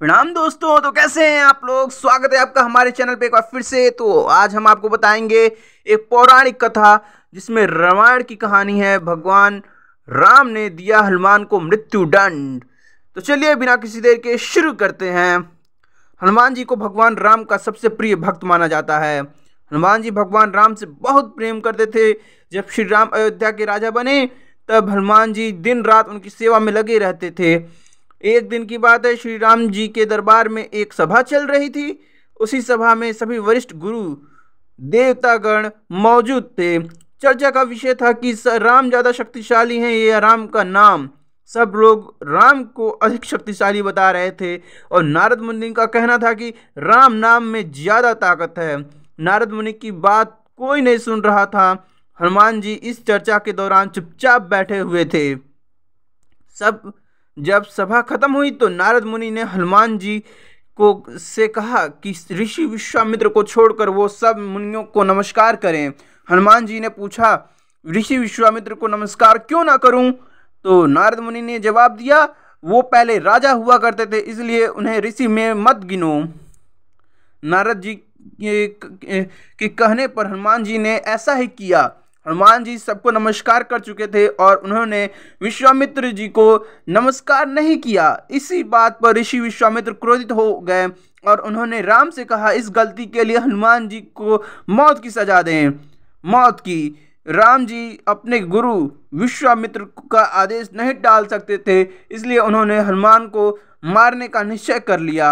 प्रणाम दोस्तों तो कैसे हैं आप लोग स्वागत है आपका हमारे चैनल पे एक बार फिर से तो आज हम आपको बताएंगे एक पौराणिक कथा जिसमें रामायण की कहानी है भगवान राम ने दिया हनुमान को मृत्यु दंड तो चलिए बिना किसी देर के शुरू करते हैं हनुमान जी को भगवान राम का सबसे प्रिय भक्त माना जाता है हनुमान जी भगवान राम से बहुत प्रेम करते थे जब श्री राम अयोध्या के राजा बने तब हनुमान जी दिन रात उनकी सेवा में लगे रहते थे एक दिन की बात है श्री राम जी के दरबार में एक सभा चल रही थी उसी सभा में सभी वरिष्ठ गुरु देवतागण मौजूद थे चर्चा का विषय था कि राम ज़्यादा शक्तिशाली हैं या राम का नाम सब लोग राम को अधिक शक्तिशाली बता रहे थे और नारद मुनि का कहना था कि राम नाम में ज़्यादा ताकत है नारद मुनि की बात कोई नहीं सुन रहा था हनुमान जी इस चर्चा के दौरान चुपचाप बैठे हुए थे सब जब सभा खत्म हुई तो नारद मुनि ने हनुमान जी को से कहा कि ऋषि विश्वामित्र को छोड़कर वो सब मुनियों को नमस्कार करें हनुमान जी ने पूछा ऋषि विश्वामित्र को नमस्कार क्यों ना करूं तो नारद मुनि ने जवाब दिया वो पहले राजा हुआ करते थे इसलिए उन्हें ऋषि में मत गिनो नारद जी के, के कहने पर हनुमान जी ने ऐसा ही किया हनुमान जी सबको नमस्कार कर चुके थे और उन्होंने विश्वामित्र जी को नमस्कार नहीं किया इसी बात पर ऋषि विश्वामित्र क्रोधित हो गए और उन्होंने राम से कहा इस गलती के लिए हनुमान जी को मौत की सजा दें मौत की राम जी अपने गुरु विश्वामित्र का आदेश नहीं डाल सकते थे इसलिए उन्होंने हनुमान को मारने का निश्चय कर लिया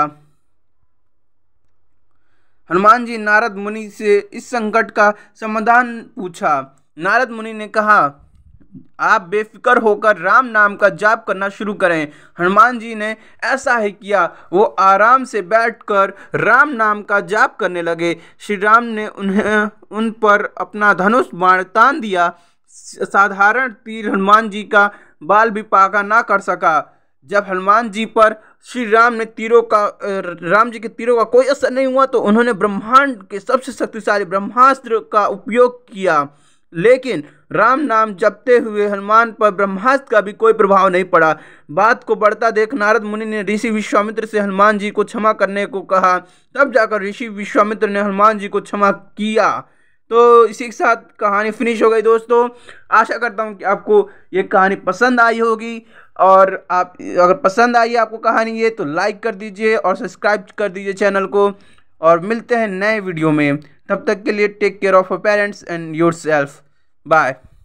हनुमान जी नारद मुनि से इस संकट का समाधान पूछा नारद मुनि ने कहा आप बेफिक्र होकर राम नाम का जाप करना शुरू करें हनुमान जी ने ऐसा ही किया वो आराम से बैठकर राम नाम का जाप करने लगे श्री राम ने उन्हें उन पर अपना धनुष बाण तान दिया साधारण तीर हनुमान जी का बाल भी पाका ना कर सका जब हनुमान जी पर श्री राम ने तीरों का राम जी के तीरों का कोई असर नहीं हुआ तो उन्होंने ब्रह्मांड के सबसे शक्तिशाली ब्रह्मास्त्र का उपयोग किया लेकिन राम नाम जपते हुए हनुमान पर ब्रह्मास्त्र का भी कोई प्रभाव नहीं पड़ा बात को बढ़ता देख नारद मुनि ने ऋषि विश्वामित्र से हनुमान जी को क्षमा करने को कहा तब जाकर ऋषि विश्वामित्र ने हनुमान जी को क्षमा किया तो इसी के साथ कहानी फिनिश हो गई दोस्तों आशा करता हूँ कि आपको ये कहानी पसंद आई होगी और आप अगर पसंद आई आपको कहानी ये तो लाइक कर दीजिए और सब्सक्राइब कर दीजिए चैनल को और मिलते हैं नए वीडियो में तब तक के लिए take care of your parents and yourself bye